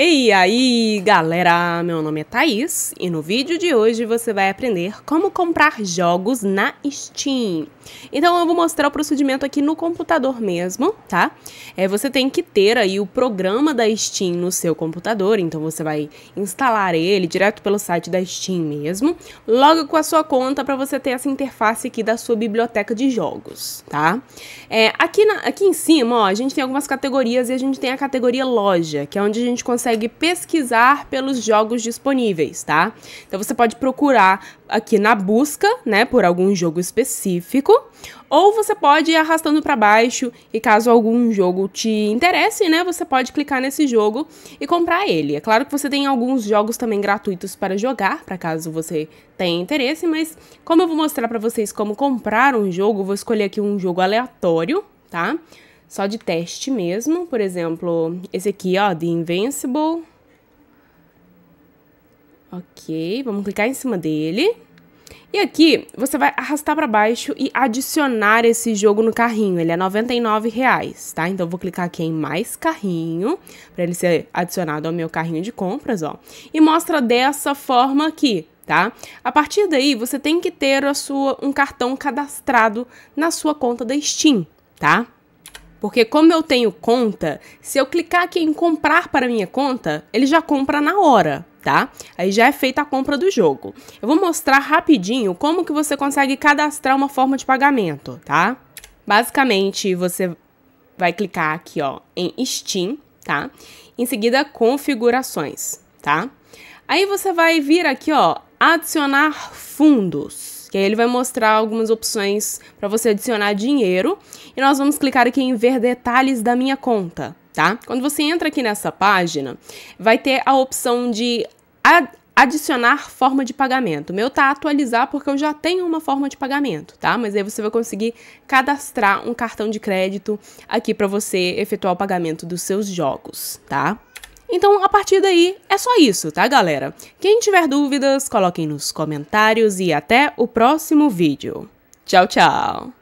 E aí, galera! Meu nome é Thaís e no vídeo de hoje você vai aprender como comprar jogos na Steam. Então eu vou mostrar o procedimento aqui no computador mesmo, tá? É, você tem que ter aí o programa da Steam no seu computador, então você vai instalar ele direto pelo site da Steam mesmo, logo com a sua conta para você ter essa interface aqui da sua biblioteca de jogos, tá? É, aqui, na, aqui em cima, ó, a gente tem algumas categorias e a gente tem a categoria loja, que é onde a gente consegue consegue pesquisar pelos jogos disponíveis, tá? Então você pode procurar aqui na busca, né, por algum jogo específico, ou você pode ir arrastando para baixo e caso algum jogo te interesse, né, você pode clicar nesse jogo e comprar ele. É claro que você tem alguns jogos também gratuitos para jogar, para caso você tenha interesse, mas como eu vou mostrar para vocês como comprar um jogo, vou escolher aqui um jogo aleatório, tá? só de teste mesmo. Por exemplo, esse aqui, ó, The Invincible. Ok, vamos clicar em cima dele. E aqui, você vai arrastar para baixo e adicionar esse jogo no carrinho. Ele é R$ reais, tá? Então, eu vou clicar aqui em mais carrinho, para ele ser adicionado ao meu carrinho de compras, ó. E mostra dessa forma aqui, tá? A partir daí, você tem que ter a sua, um cartão cadastrado na sua conta da Steam, tá? Porque como eu tenho conta, se eu clicar aqui em comprar para minha conta, ele já compra na hora, tá? Aí já é feita a compra do jogo. Eu vou mostrar rapidinho como que você consegue cadastrar uma forma de pagamento, tá? Basicamente, você vai clicar aqui, ó, em Steam, tá? Em seguida, configurações, tá? Aí você vai vir aqui, ó, adicionar fundos. Que aí ele vai mostrar algumas opções para você adicionar dinheiro. E nós vamos clicar aqui em ver detalhes da minha conta, tá? Quando você entra aqui nessa página, vai ter a opção de ad adicionar forma de pagamento. O meu tá atualizar porque eu já tenho uma forma de pagamento, tá? Mas aí você vai conseguir cadastrar um cartão de crédito aqui para você efetuar o pagamento dos seus jogos, tá? Então, a partir daí, é só isso, tá, galera? Quem tiver dúvidas, coloquem nos comentários e até o próximo vídeo. Tchau, tchau!